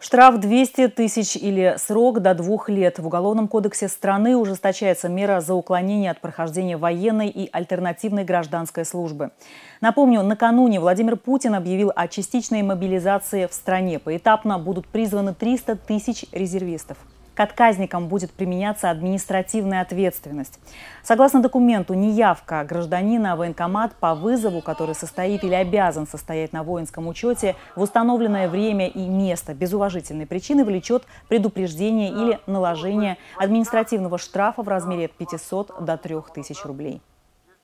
Штраф 200 тысяч или срок до двух лет. В Уголовном кодексе страны ужесточается мера за уклонение от прохождения военной и альтернативной гражданской службы. Напомню, накануне Владимир Путин объявил о частичной мобилизации в стране. Поэтапно будут призваны 300 тысяч резервистов к отказникам будет применяться административная ответственность. Согласно документу, неявка гражданина в военкомат по вызову, который состоит или обязан состоять на воинском учете, в установленное время и место без уважительной причины влечет предупреждение или наложение административного штрафа в размере от 500 до 3000 рублей.